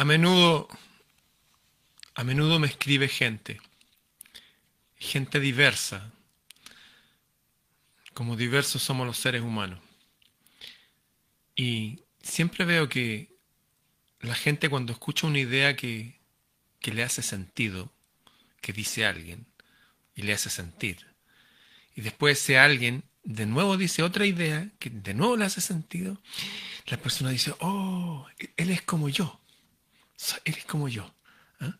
A menudo, a menudo me escribe gente, gente diversa, como diversos somos los seres humanos. Y siempre veo que la gente cuando escucha una idea que, que le hace sentido, que dice alguien, y le hace sentir, y después ese alguien de nuevo dice otra idea que de nuevo le hace sentido, la persona dice, oh, él es como yo eres como yo. ¿eh?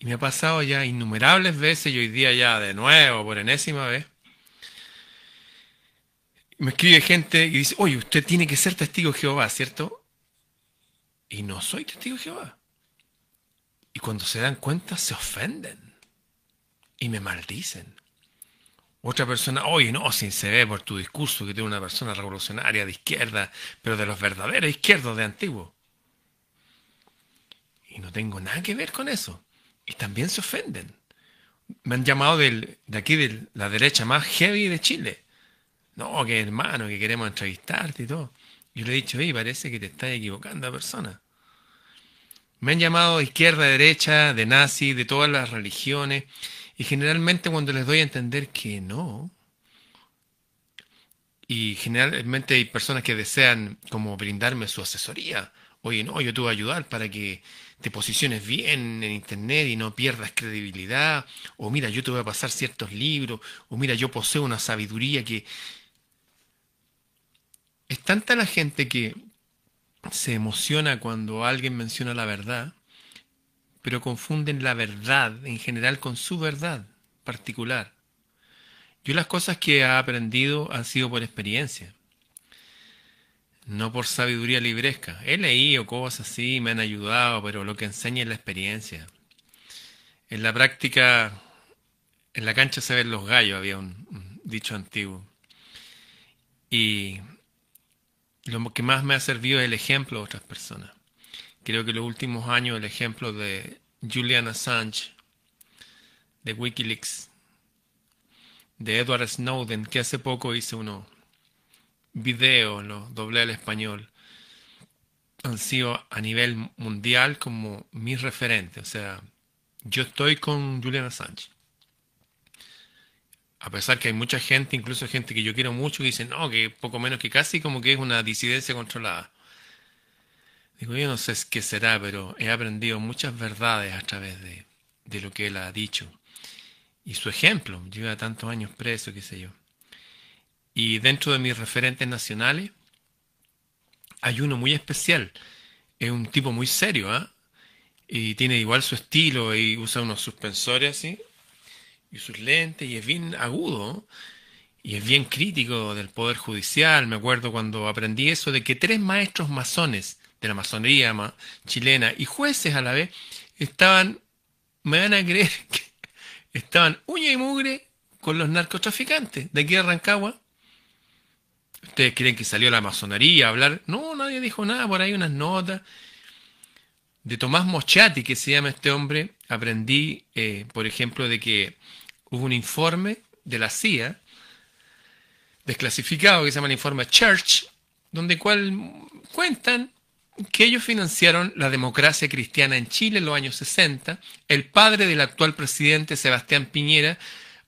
Y me ha pasado ya innumerables veces y hoy día ya de nuevo, por enésima vez. Me escribe gente y dice, oye, usted tiene que ser testigo de Jehová, ¿cierto? Y no soy testigo de Jehová. Y cuando se dan cuenta, se ofenden y me maldicen. Otra persona, oye, no, sin se ve por tu discurso que tiene una persona revolucionaria de izquierda, pero de los verdaderos izquierdos de antiguo y no tengo nada que ver con eso. Y también se ofenden. Me han llamado de aquí, de la derecha más heavy de Chile. No, que hermano, que queremos entrevistarte y todo. Yo le he dicho, oye parece que te estás equivocando a persona. Me han llamado de izquierda, derecha, de nazi, de todas las religiones. Y generalmente cuando les doy a entender que no, y generalmente hay personas que desean como brindarme su asesoría. Oye, no, yo te voy a ayudar para que te posiciones bien en Internet y no pierdas credibilidad, o mira, yo te voy a pasar ciertos libros, o mira, yo poseo una sabiduría que... Es tanta la gente que se emociona cuando alguien menciona la verdad, pero confunden la verdad en general con su verdad particular. Yo las cosas que he aprendido han sido por experiencia no por sabiduría libresca. He leído cosas así, me han ayudado, pero lo que enseña es la experiencia. En la práctica, en la cancha se ven los gallos, había un, dicho antiguo. Y lo que más me ha servido es el ejemplo de otras personas. Creo que en los últimos años el ejemplo de Julian Assange, de Wikileaks, de Edward Snowden, que hace poco hice uno video, los doble al español, han sido a nivel mundial como mis referentes. O sea, yo estoy con Juliana Sánchez. A pesar que hay mucha gente, incluso gente que yo quiero mucho, que dice no, que poco menos que casi como que es una disidencia controlada. Digo, yo no sé qué será, pero he aprendido muchas verdades a través de, de lo que él ha dicho. Y su ejemplo, lleva tantos años preso, qué sé yo. Y dentro de mis referentes nacionales hay uno muy especial. Es un tipo muy serio, ¿ah? Y tiene igual su estilo y usa unos suspensores así y sus lentes y es bien agudo y es bien crítico del poder judicial. Me acuerdo cuando aprendí eso de que tres maestros masones de la masonería chilena y jueces a la vez estaban, me van a creer que estaban uña y mugre con los narcotraficantes de aquí de Rancagua ¿Ustedes creen que salió la masonería a hablar? No, nadie dijo nada, por ahí unas notas. De Tomás Mochati, que se llama este hombre, aprendí, eh, por ejemplo, de que hubo un informe de la CIA, desclasificado, que se llama el informe Church, donde cual cuentan que ellos financiaron la democracia cristiana en Chile en los años 60. El padre del actual presidente Sebastián Piñera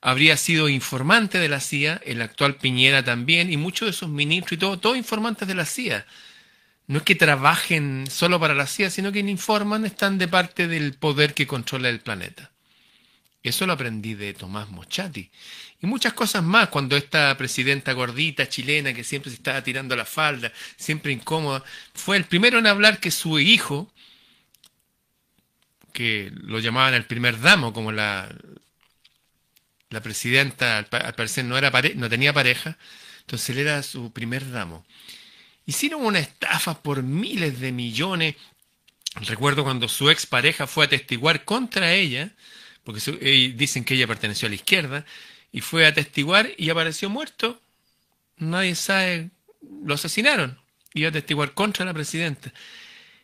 habría sido informante de la CIA, el actual Piñera también, y muchos de sus ministros y todo, todos informantes de la CIA. No es que trabajen solo para la CIA, sino que informan, están de parte del poder que controla el planeta. Eso lo aprendí de Tomás Mochati. Y muchas cosas más, cuando esta presidenta gordita chilena, que siempre se estaba tirando la falda, siempre incómoda, fue el primero en hablar que su hijo, que lo llamaban el primer damo, como la, la presidenta, al, parecer, no, era no tenía pareja, entonces él era su primer damo. Hicieron una estafa por miles de millones. Recuerdo cuando su pareja fue a testiguar contra ella, porque eh, dicen que ella perteneció a la izquierda, y fue a testiguar y apareció muerto. Nadie sabe, lo asesinaron. Iba a testiguar contra la presidenta.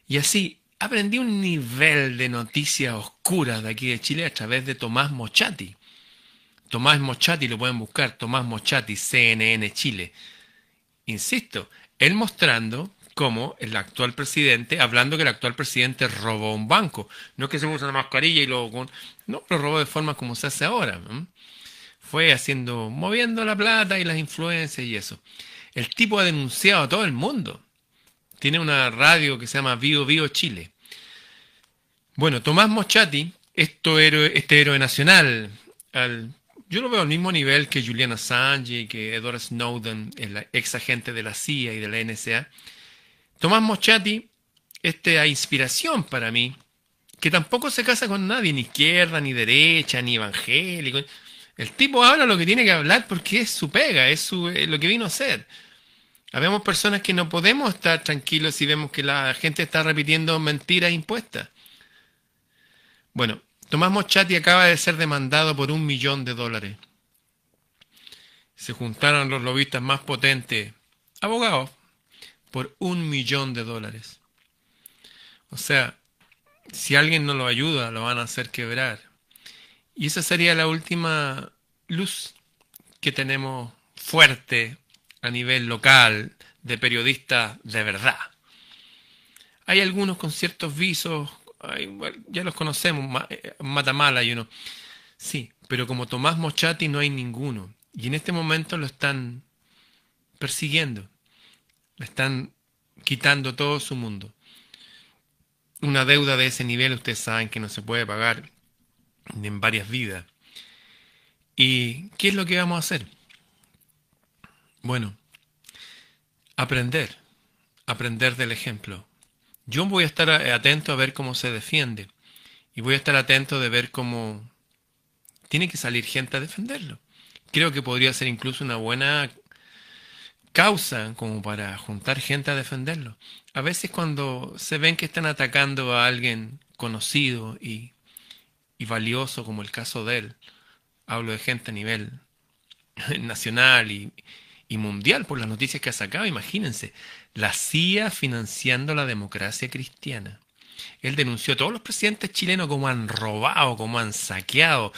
Y así aprendí un nivel de noticias oscuras de aquí de Chile a través de Tomás Mochati. Tomás Mochati, lo pueden buscar, Tomás Mochati, CNN Chile. Insisto, él mostrando cómo el actual presidente, hablando que el actual presidente robó un banco. No es que se usa una mascarilla y luego... No, lo robó de forma como se hace ahora. Fue haciendo, moviendo la plata y las influencias y eso. El tipo ha denunciado a todo el mundo. Tiene una radio que se llama Vivo Vivo Chile. Bueno, Tomás Mochati, esto este héroe nacional, al yo lo veo al mismo nivel que Julian Assange y que Edward Snowden, el ex agente de la CIA y de la NSA. Tomás Mochati, esta inspiración para mí, que tampoco se casa con nadie, ni izquierda, ni derecha, ni evangélico. El tipo habla lo que tiene que hablar porque es su pega, es, su, eh, lo que vino a ser. Habemos personas que no podemos estar tranquilos si vemos que la gente está repitiendo mentiras impuestas. Bueno, Tomás Mochati acaba de ser demandado por un millón de dólares. Se juntaron los lobistas más potentes, abogados, por un millón de dólares. O sea, si alguien no lo ayuda, lo van a hacer quebrar. Y esa sería la última luz que tenemos fuerte a nivel local de periodistas de verdad. Hay algunos con ciertos visos ya los conocemos, eh, Matamala y uno. Sí, pero como Tomás Mochati no hay ninguno. Y en este momento lo están persiguiendo. Lo están quitando todo su mundo. Una deuda de ese nivel ustedes saben que no se puede pagar en varias vidas. ¿Y qué es lo que vamos a hacer? Bueno, aprender, aprender del ejemplo, yo voy a estar atento a ver cómo se defiende y voy a estar atento de ver cómo tiene que salir gente a defenderlo. Creo que podría ser incluso una buena causa como para juntar gente a defenderlo. A veces cuando se ven que están atacando a alguien conocido y, y valioso como el caso de él, hablo de gente a nivel nacional y, y mundial por las noticias que ha sacado. Imagínense, la CIA financiando la democracia cristiana. Él denunció a todos los presidentes chilenos como han robado, como han saqueado.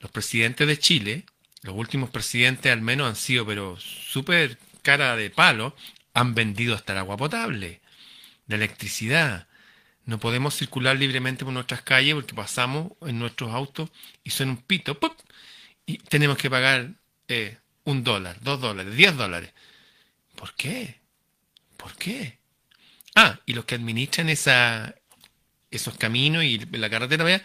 Los presidentes de Chile, los últimos presidentes al menos han sido, pero súper cara de palo, han vendido hasta el agua potable, la electricidad. No podemos circular libremente por nuestras calles porque pasamos en nuestros autos y son un pito. Y tenemos que pagar eh, un dólar, dos dólares, diez dólares. ¿Por qué? ¿Por qué? Ah, y los que administran esa, esos caminos y la carretera, vea,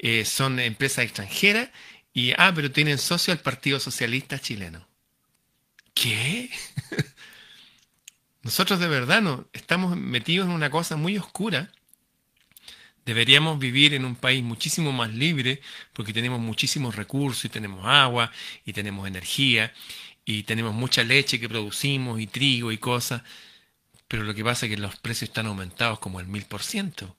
eh, son empresas extranjeras y, ah, pero tienen socio al Partido Socialista Chileno. ¿Qué? Nosotros de verdad no, estamos metidos en una cosa muy oscura Deberíamos vivir en un país muchísimo más libre porque tenemos muchísimos recursos y tenemos agua y tenemos energía y tenemos mucha leche que producimos y trigo y cosas. Pero lo que pasa es que los precios están aumentados como el mil por ciento.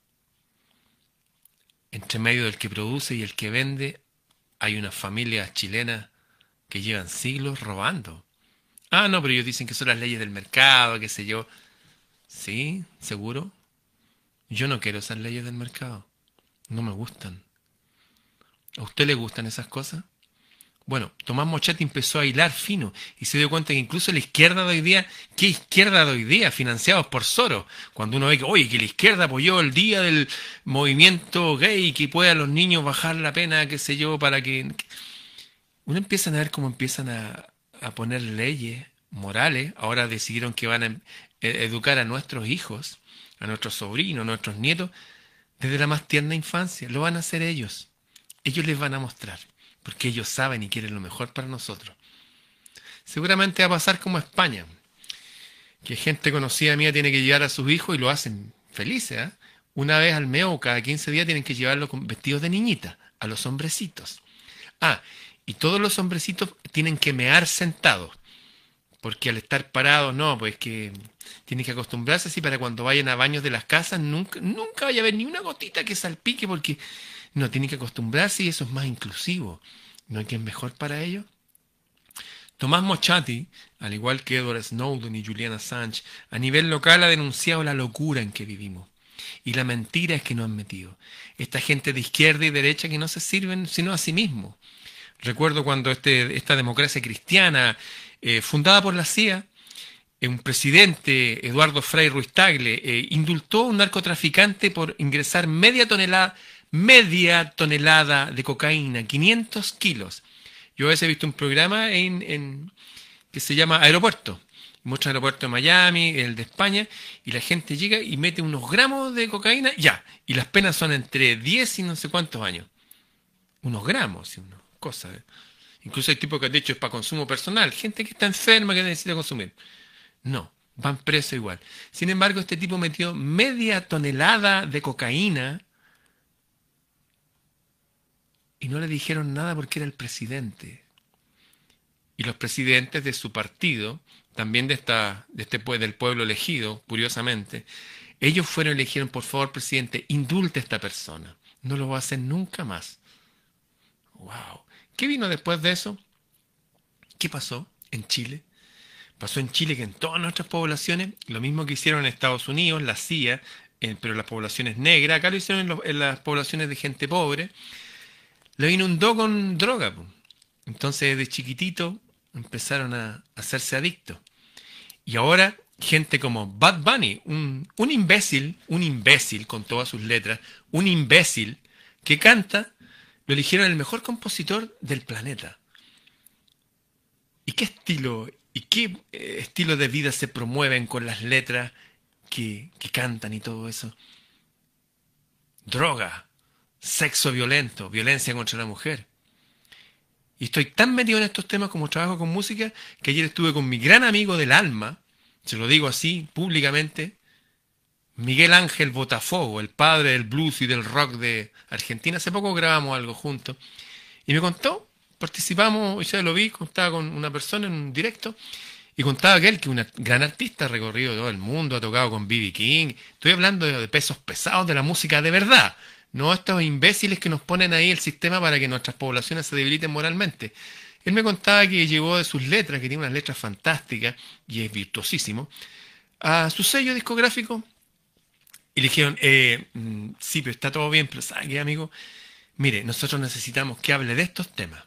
Entre medio del que produce y el que vende hay una familia chilena que llevan siglos robando. Ah, no, pero ellos dicen que son las leyes del mercado, qué sé yo. Sí, seguro. Yo no quiero esas leyes del mercado. No me gustan. ¿A usted le gustan esas cosas? Bueno, Tomás Mochetti empezó a hilar fino y se dio cuenta que incluso la izquierda de hoy día, ¿qué izquierda de hoy día? Financiados por Soros. Cuando uno ve que, oye, que la izquierda apoyó el día del movimiento gay, que a los niños bajar la pena, qué sé yo, para que... Uno empieza a ver cómo empiezan a poner leyes morales. Ahora decidieron que van a em-, e-, educar a nuestros hijos a nuestros sobrinos, a nuestros nietos, desde la más tierna infancia. Lo van a hacer ellos. Ellos les van a mostrar, porque ellos saben y quieren lo mejor para nosotros. Seguramente va a pasar como España, que gente conocida mía tiene que llevar a sus hijos y lo hacen felices. ¿eh? Una vez al mes o cada 15 días tienen que llevarlo vestidos de niñita, a los hombrecitos. Ah, y todos los hombrecitos tienen que mear sentados. Porque al estar parado, no, pues que tiene que acostumbrarse así para cuando vayan a baños de las casas, nunca, nunca vaya a haber ni una gotita que salpique, porque no tiene que acostumbrarse y eso es más inclusivo. ¿No hay quien mejor para ello? Tomás Mochati, al igual que Edward Snowden y Juliana Sánchez, a nivel local ha denunciado la locura en que vivimos y la mentira es que no han metido. Esta gente de izquierda y derecha que no se sirven sino a sí mismos. Recuerdo cuando este, esta democracia cristiana eh, fundada por la CIA, eh, un presidente, Eduardo Fray Ruiz Tagle, eh, indultó a un narcotraficante por ingresar media tonelada, media tonelada de cocaína, 500 kilos. Yo a veces he visto un programa en, que se llama Aeropuerto, muestra el aeropuerto de Miami, el de España, y la gente llega y mete unos gramos de cocaína, ya, y las penas son entre 10 y no sé cuántos años. Unos gramos, y unas cosas. Incluso hay tipo que ha dicho es para consumo personal, gente que está enferma que necesita consumir. No, van presos igual. Sin embargo, este tipo metió media tonelada de cocaína y no le dijeron nada porque era el presidente. Y los presidentes de su partido, también de esta, de este, del pueblo elegido, curiosamente, ellos fueron y dijeron, por favor, presidente, indulte a esta persona. No lo va a hacer nunca más. Wow. ¿Qué vino después de eso? ¿Qué pasó en Chile? Pasó en Chile que en todas nuestras poblaciones, lo mismo que hicieron en Estados Unidos, la CIA, eh, pero las poblaciones negras, acá lo hicieron en, las poblaciones de gente pobre, lo inundó con droga. Entonces, de chiquitito empezaron a, hacerse adictos. Y ahora, gente como Bad Bunny, un imbécil, un imbécil con todas sus letras, un imbécil que canta lo eligieron el mejor compositor del planeta. ¿Y qué estilo y qué eh, estilo de vida se promueven con las letras que, que cantan y todo eso? Droga, sexo violento, violencia contra la mujer. Y estoy tan metido en estos temas como trabajo con música que ayer estuve con mi gran amigo del alma, se lo digo así públicamente, Miguel Ángel Botafogo, el padre del blues y del rock de Argentina. Hace poco grabamos algo juntos. Y me contó, participamos, ya lo vi, contaba con una persona en un directo. Y contaba que él, que un gran artista ha recorrido todo el mundo, ha tocado con B.B. King. Estoy hablando de, pesos pesados de la música de verdad. No estos imbéciles que nos ponen ahí el sistema para que nuestras poblaciones se debiliten moralmente. Él me contaba que llevó de sus letras, que tiene unas letras fantásticas y es virtuosísimo, a su sello discográfico y dijeron, eh, mm, sí, pero está todo bien, pero ¿sabes qué, amigo? Mire, nosotros necesitamos que hable de estos temas.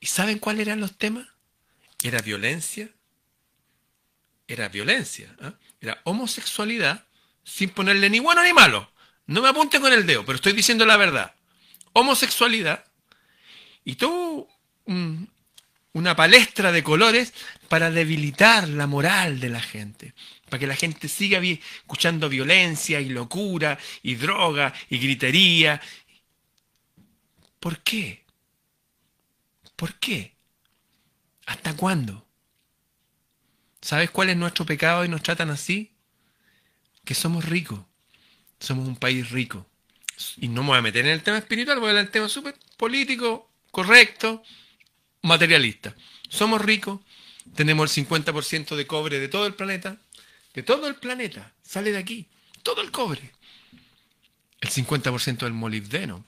¿Y saben cuáles eran los temas? Era violencia, era violencia, ¿ah? era homosexualidad, sin ponerle ni bueno ni malo. No me apunte con el dedo, pero estoy diciendo la verdad. Homosexualidad y todo una palestra de colores para debilitar la moral de la gente para que la gente siga escuchando violencia y locura y droga y gritería. ¿Por qué? ¿Por qué? ¿Hasta cuándo? ¿Sabes cuál es nuestro pecado y nos tratan así? Que somos ricos. Somos un país rico. Y no me voy a meter en el tema espiritual, porque es el tema súper político, correcto, materialista. Somos ricos, tenemos el 50% de cobre de todo el planeta, de todo el planeta sale de aquí, todo el cobre, el 50% del molibdeno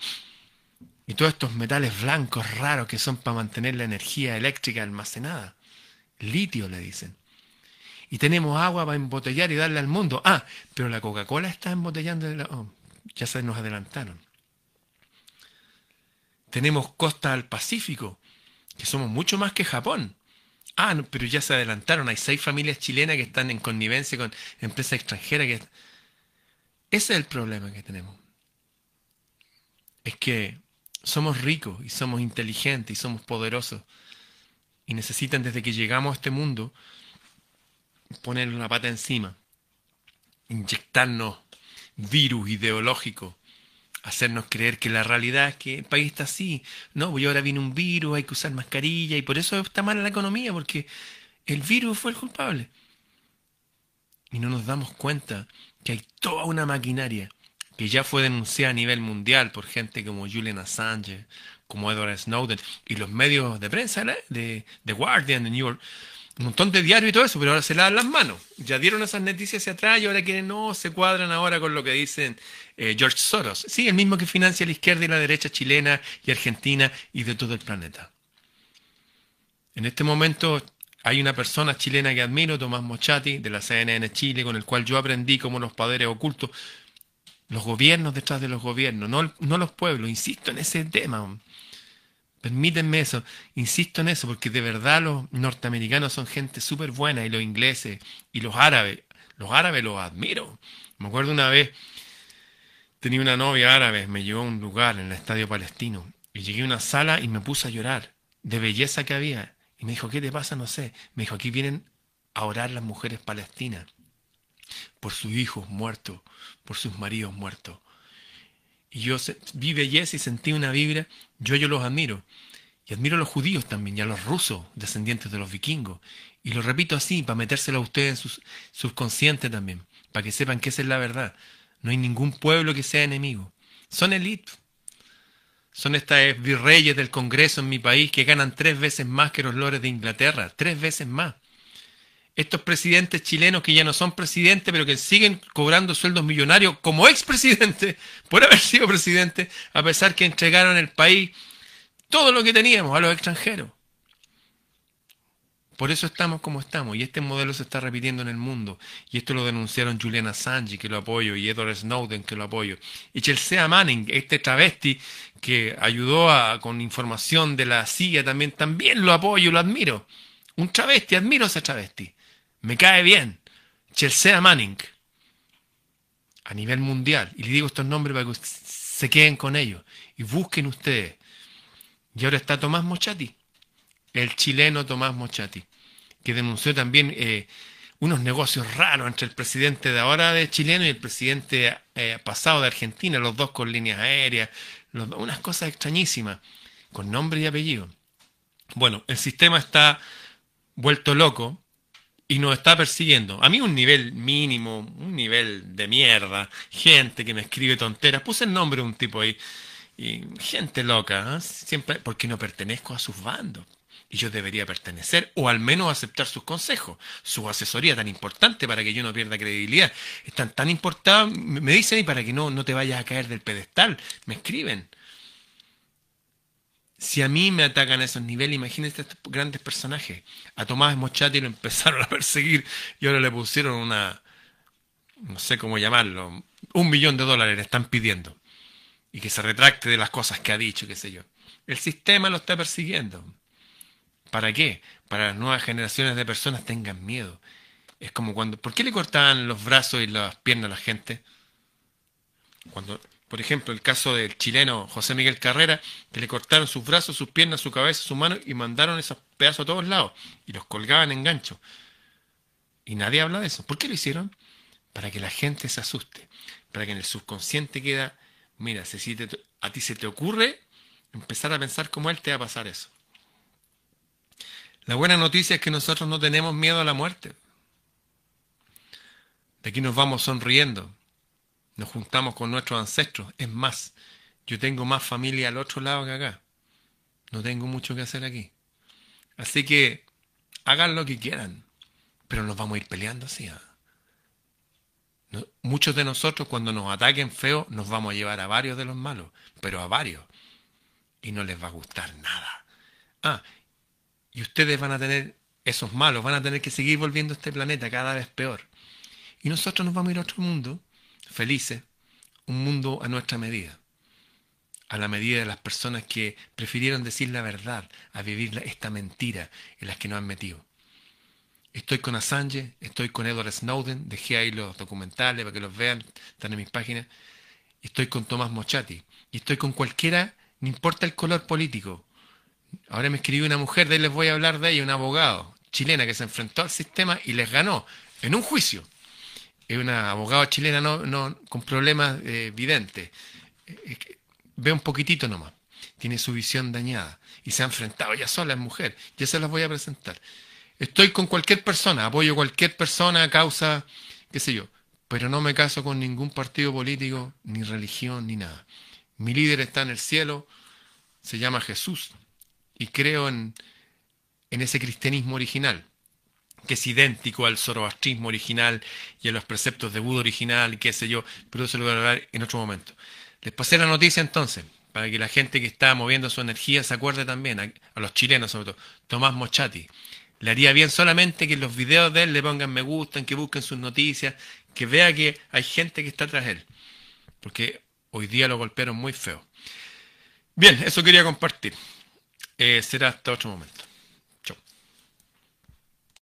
y todos estos metales blancos raros que son para mantener la energía eléctrica almacenada. Litio le dicen. Y tenemos agua para embotellar y darle al mundo. Ah, pero la Coca-Cola está embotellando. Oh, ya se nos adelantaron. Tenemos costa al Pacífico, que somos mucho más que Japón. Ah, no, pero ya se adelantaron. Hay seis familias chilenas que están en connivencia con empresas extranjeras. Que... Ese es el problema que tenemos. Es que somos ricos y somos inteligentes y somos poderosos. Y necesitan desde que llegamos a este mundo poner una pata encima. Inyectarnos virus ideológico hacernos creer que la realidad es que el país está así, no, pues, Y ahora viene un virus, hay que usar mascarilla y por eso está mal la economía, porque el virus fue el culpable. Y no nos damos cuenta que hay toda una maquinaria que ya fue denunciada a nivel mundial por gente como Julian Assange, como Edward Snowden y los medios de prensa de, The Guardian de New York, un montón de diarios y todo eso, pero ahora se dan las manos. Ya dieron esas noticias hacia atrás y ahora quieren, no, se cuadran ahora con lo que dicen eh, George Soros. Sí, el mismo que financia la izquierda y la derecha chilena y argentina y de todo el planeta. En este momento hay una persona chilena que admiro, Tomás Mochati, de la CNN Chile, con el cual yo aprendí como los padres ocultos, los gobiernos detrás de los gobiernos, no, no los pueblos, insisto en ese tema. Permítanme eso, insisto en eso, porque de verdad los norteamericanos son gente súper buena y los ingleses y los árabes, los árabes los admiro. Me acuerdo una vez, tenía una novia árabe, me llevó a un lugar en el estadio palestino y llegué a una sala y me puse a llorar de belleza que había. Y me dijo, ¿qué te pasa? No sé. Me dijo, aquí vienen a orar las mujeres palestinas por sus hijos muertos, por sus maridos muertos. Y yo vi belleza y sentí una vibra. Yo, yo los admiro. Y admiro a los judíos también, y a los rusos, descendientes de los vikingos. Y lo repito así, para metérselo a ustedes en sus subconsciente también, para que sepan que esa es la verdad. No hay ningún pueblo que sea enemigo. Son elites Son estas virreyes del Congreso en mi país que ganan tres veces más que los lores de Inglaterra. Tres veces más estos presidentes chilenos que ya no son presidentes, pero que siguen cobrando sueldos millonarios como expresidente, por haber sido presidente, a pesar que entregaron el país todo lo que teníamos a los extranjeros. Por eso estamos como estamos, y este modelo se está repitiendo en el mundo. Y esto lo denunciaron Juliana Assange, que lo apoyo, y Edward Snowden, que lo apoyo. Y Chelsea Manning, este travesti que ayudó con información de la CIA también, también lo apoyo, lo admiro. Un travesti, admiro a ese travesti me cae bien, Chelsea Manning, a nivel mundial, y le digo estos nombres para que se queden con ellos y busquen ustedes. Y ahora está Tomás Mochati, el chileno Tomás Mochati, que denunció también eh, unos negocios raros entre el presidente de ahora de chileno y el presidente eh, pasado de Argentina, los dos con líneas aéreas, unas cosas extrañísimas, con nombre y apellido. Bueno, el sistema está vuelto loco, y nos está persiguiendo. A mí un nivel mínimo, un nivel de mierda, gente que me escribe tonteras, puse el nombre de un tipo ahí, y gente loca, ¿ah? siempre porque no pertenezco a sus bandos. Y yo debería pertenecer o al menos aceptar sus consejos, su asesoría tan importante para que yo no pierda credibilidad. Están tan importantes, me dicen y para que no, no te vayas a caer del pedestal, me escriben. Si a mí me atacan a esos niveles, imagínense a estos grandes personajes. A Tomás Mochati lo empezaron a perseguir y ahora le pusieron una, no sé cómo llamarlo, un millón de dólares le están pidiendo. Y que se retracte de las cosas que ha dicho, qué sé yo. El sistema lo está persiguiendo. ¿Para qué? Para que las nuevas generaciones de personas tengan miedo. Es como cuando... ¿Por qué le cortaban los brazos y las piernas a la gente? Cuando por ejemplo, el caso del chileno José Miguel Carrera, que le cortaron sus brazos, sus piernas, su cabeza, sus manos y mandaron esos pedazos a todos lados y los colgaban en gancho. Y nadie habla de eso. ¿Por qué lo hicieron? Para que la gente se asuste, para que en el subconsciente queda, mira, si a ti se te ocurre empezar a pensar como él, te va a pasar eso. La buena noticia es que nosotros no tenemos miedo a la muerte. De aquí nos vamos sonriendo, nos juntamos con nuestros ancestros. Es más, yo tengo más familia al otro lado que acá. No tengo mucho que hacer aquí. Así que hagan lo que quieran, pero nos vamos a ir peleando así. Ah. muchos de nosotros cuando nos ataquen feo nos vamos a llevar a varios de los malos, pero a varios. Y no les va a gustar nada. Ah, y ustedes van a tener, esos malos van a tener que seguir volviendo a este planeta cada vez peor. Y nosotros nos vamos a ir a otro mundo felices, un mundo a nuestra medida, a la medida de las personas que prefirieron decir la verdad a vivir esta mentira en las que nos han metido. Estoy con Assange, estoy con Edward Snowden, dejé ahí los documentales para que los vean, están en mis páginas. Estoy con Tomás Mochati y estoy con cualquiera, no importa el color político. Ahora me escribió una mujer, de ahí les voy a hablar de ella, un abogado chilena que se enfrentó al sistema y les ganó en un juicio es una abogada chilena no, con problemas evidentes. Eh, eh, ve un poquitito nomás. Tiene su visión dañada y se ha enfrentado ya sola, es mujer. Ya se las voy a presentar. Estoy con cualquier persona, apoyo cualquier persona, causa, qué sé yo. Pero no me caso con ningún partido político, ni religión, ni nada. Mi líder está en el cielo, se llama Jesús, y creo en, en ese cristianismo original que es idéntico al zoroastrismo original y a los preceptos de Buda original y qué sé yo, pero eso lo voy a hablar en otro momento. Les pasé la noticia entonces, para que la gente que está moviendo su energía se acuerde también, a, los chilenos sobre todo, Tomás Mochati. Le haría bien solamente que los videos de él le pongan me gustan, que busquen sus noticias, que vea que hay gente que está tras él. Porque hoy día lo golpearon muy feo. Bien, eso quería compartir. Eh, será hasta otro momento.